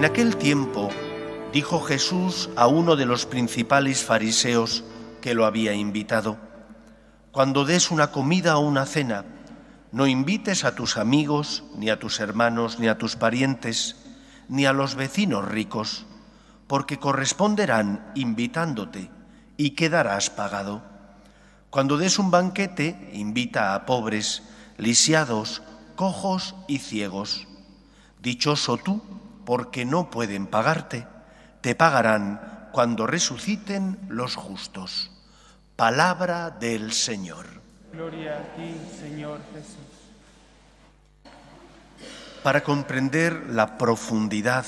En aquel tiempo dijo Jesús a uno de los principales fariseos que lo había invitado, Cuando des una comida o una cena, no invites a tus amigos, ni a tus hermanos, ni a tus parientes, ni a los vecinos ricos, porque corresponderán invitándote y quedarás pagado. Cuando des un banquete, invita a pobres, lisiados, cojos y ciegos. Dichoso tú, porque no pueden pagarte, te pagarán cuando resuciten los justos. Palabra del Señor. Gloria a ti, Señor Jesús. Para comprender la profundidad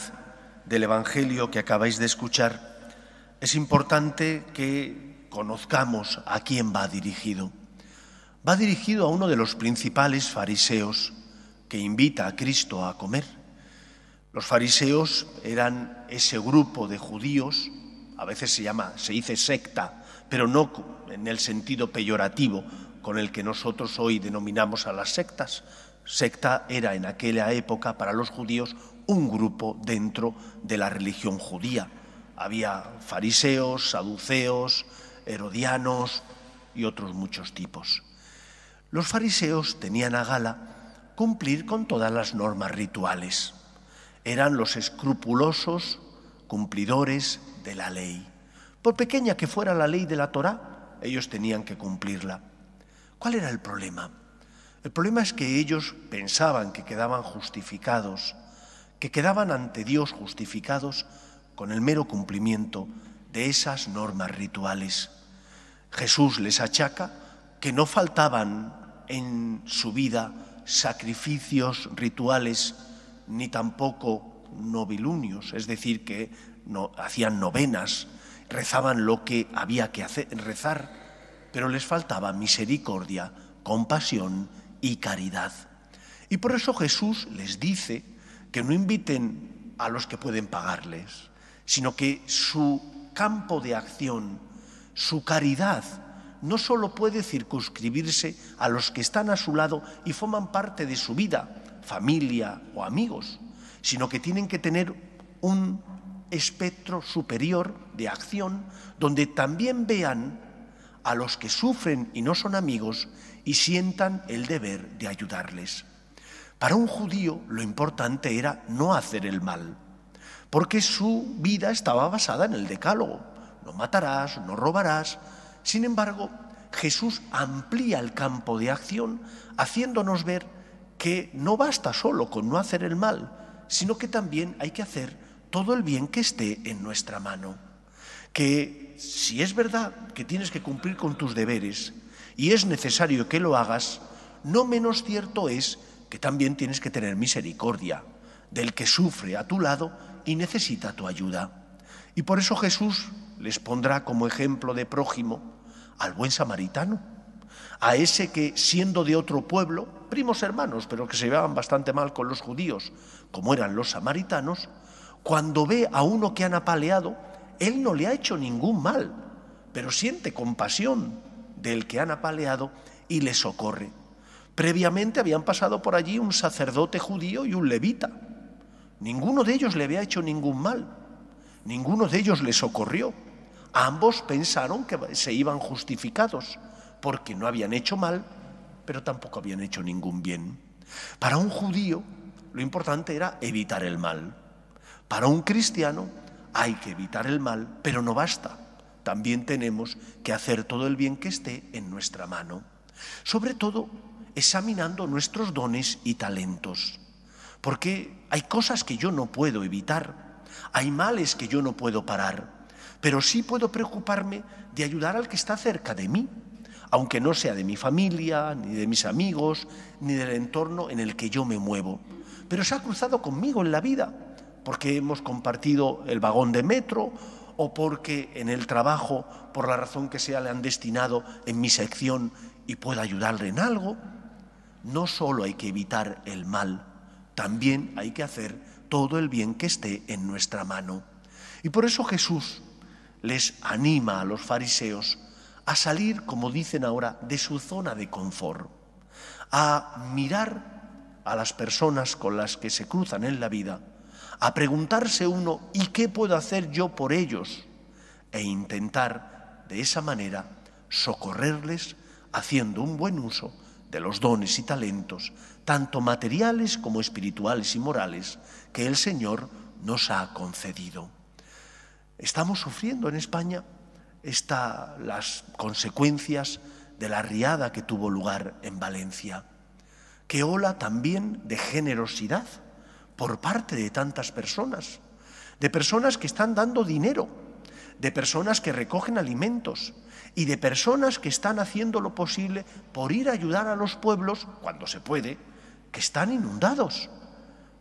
del Evangelio que acabáis de escuchar, es importante que conozcamos a quién va dirigido. Va dirigido a uno de los principales fariseos que invita a Cristo a comer los fariseos eran ese grupo de judíos, a veces se llama, se dice secta, pero no en el sentido peyorativo con el que nosotros hoy denominamos a las sectas. Secta era en aquella época para los judíos un grupo dentro de la religión judía. Había fariseos, saduceos, herodianos y otros muchos tipos. Los fariseos tenían a gala cumplir con todas las normas rituales eran los escrupulosos cumplidores de la ley. Por pequeña que fuera la ley de la Torá, ellos tenían que cumplirla. ¿Cuál era el problema? El problema es que ellos pensaban que quedaban justificados, que quedaban ante Dios justificados con el mero cumplimiento de esas normas rituales. Jesús les achaca que no faltaban en su vida sacrificios rituales ni tampoco nobilunios, es decir, que no, hacían novenas, rezaban lo que había que rezar, pero les faltaba misericordia, compasión y caridad. Y por eso Jesús les dice que no inviten a los que pueden pagarles, sino que su campo de acción, su caridad, no solo puede circunscribirse a los que están a su lado y forman parte de su vida, familia o amigos, sino que tienen que tener un espectro superior de acción donde también vean a los que sufren y no son amigos y sientan el deber de ayudarles. Para un judío lo importante era no hacer el mal, porque su vida estaba basada en el decálogo. No matarás, no robarás. Sin embargo, Jesús amplía el campo de acción haciéndonos ver que no basta solo con no hacer el mal, sino que también hay que hacer todo el bien que esté en nuestra mano. Que si es verdad que tienes que cumplir con tus deberes y es necesario que lo hagas, no menos cierto es que también tienes que tener misericordia del que sufre a tu lado y necesita tu ayuda. Y por eso Jesús les pondrá como ejemplo de prójimo al buen samaritano a ese que, siendo de otro pueblo, primos hermanos, pero que se llevaban bastante mal con los judíos, como eran los samaritanos, cuando ve a uno que han apaleado, él no le ha hecho ningún mal, pero siente compasión del que han apaleado y le socorre. Previamente habían pasado por allí un sacerdote judío y un levita. Ninguno de ellos le había hecho ningún mal, ninguno de ellos le socorrió. Ambos pensaron que se iban justificados porque no habían hecho mal, pero tampoco habían hecho ningún bien. Para un judío lo importante era evitar el mal. Para un cristiano hay que evitar el mal, pero no basta. También tenemos que hacer todo el bien que esté en nuestra mano. Sobre todo examinando nuestros dones y talentos. Porque hay cosas que yo no puedo evitar, hay males que yo no puedo parar, pero sí puedo preocuparme de ayudar al que está cerca de mí, aunque no sea de mi familia, ni de mis amigos, ni del entorno en el que yo me muevo. Pero se ha cruzado conmigo en la vida, porque hemos compartido el vagón de metro o porque en el trabajo, por la razón que sea, le han destinado en mi sección y pueda ayudarle en algo. No solo hay que evitar el mal, también hay que hacer todo el bien que esté en nuestra mano. Y por eso Jesús les anima a los fariseos a salir, como dicen ahora, de su zona de confort, a mirar a las personas con las que se cruzan en la vida, a preguntarse uno, ¿y qué puedo hacer yo por ellos? E intentar, de esa manera, socorrerles haciendo un buen uso de los dones y talentos, tanto materiales como espirituales y morales, que el Señor nos ha concedido. Estamos sufriendo en España ...están las consecuencias de la riada que tuvo lugar en Valencia, que ola también de generosidad por parte de tantas personas, de personas que están dando dinero, de personas que recogen alimentos y de personas que están haciendo lo posible por ir a ayudar a los pueblos, cuando se puede, que están inundados.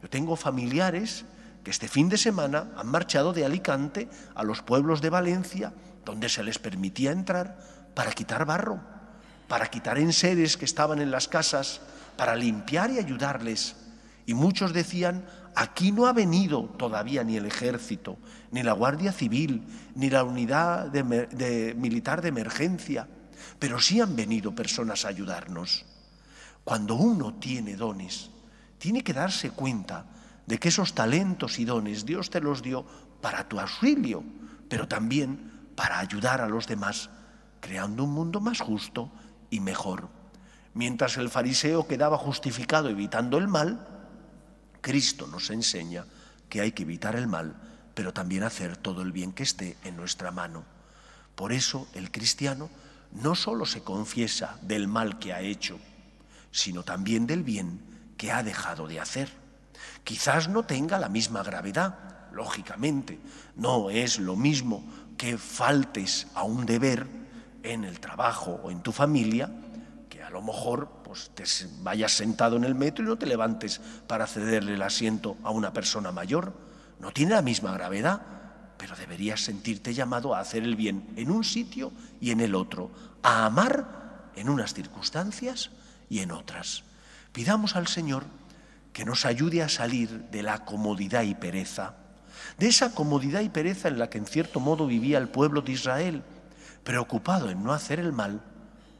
Yo tengo familiares que este fin de semana han marchado de Alicante a los pueblos de Valencia donde se les permitía entrar para quitar barro, para quitar enseres que estaban en las casas, para limpiar y ayudarles. Y muchos decían, aquí no ha venido todavía ni el ejército, ni la Guardia Civil, ni la unidad de, militar de emergencia, pero sí han venido personas a ayudarnos. Cuando uno tiene dones, tiene que darse cuenta de que esos talentos y dones Dios te los dio para tu auxilio, pero también para ayudar a los demás, creando un mundo más justo y mejor. Mientras el fariseo quedaba justificado evitando el mal, Cristo nos enseña que hay que evitar el mal, pero también hacer todo el bien que esté en nuestra mano. Por eso el cristiano no solo se confiesa del mal que ha hecho, sino también del bien que ha dejado de hacer. Quizás no tenga la misma gravedad, lógicamente, no es lo mismo que faltes a un deber en el trabajo o en tu familia, que a lo mejor pues, te vayas sentado en el metro y no te levantes para cederle el asiento a una persona mayor. No tiene la misma gravedad, pero deberías sentirte llamado a hacer el bien en un sitio y en el otro, a amar en unas circunstancias y en otras. Pidamos al Señor que nos ayude a salir de la comodidad y pereza de esa comodidad y pereza en la que en cierto modo vivía el pueblo de Israel, preocupado en no hacer el mal,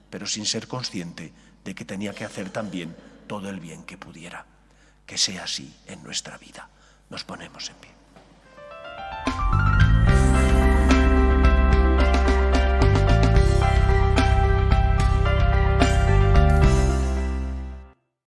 pero sin ser consciente de que tenía que hacer también todo el bien que pudiera. Que sea así en nuestra vida. Nos ponemos en pie.